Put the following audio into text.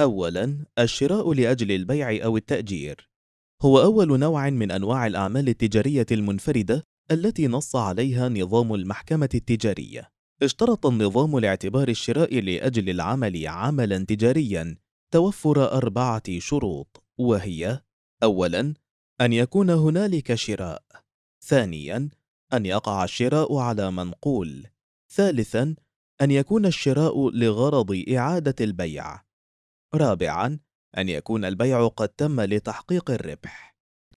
أولاً الشراء لأجل البيع أو التأجير هو أول نوع من أنواع الأعمال التجارية المنفردة التي نص عليها نظام المحكمة التجارية اشترط النظام لاعتبار الشراء لأجل العمل عملاً تجارياً توفر أربعة شروط وهي أولاً أن يكون هنالك شراء ثانياً أن يقع الشراء على منقول ثالثاً أن يكون الشراء لغرض إعادة البيع رابعاً أن يكون البيع قد تم لتحقيق الربح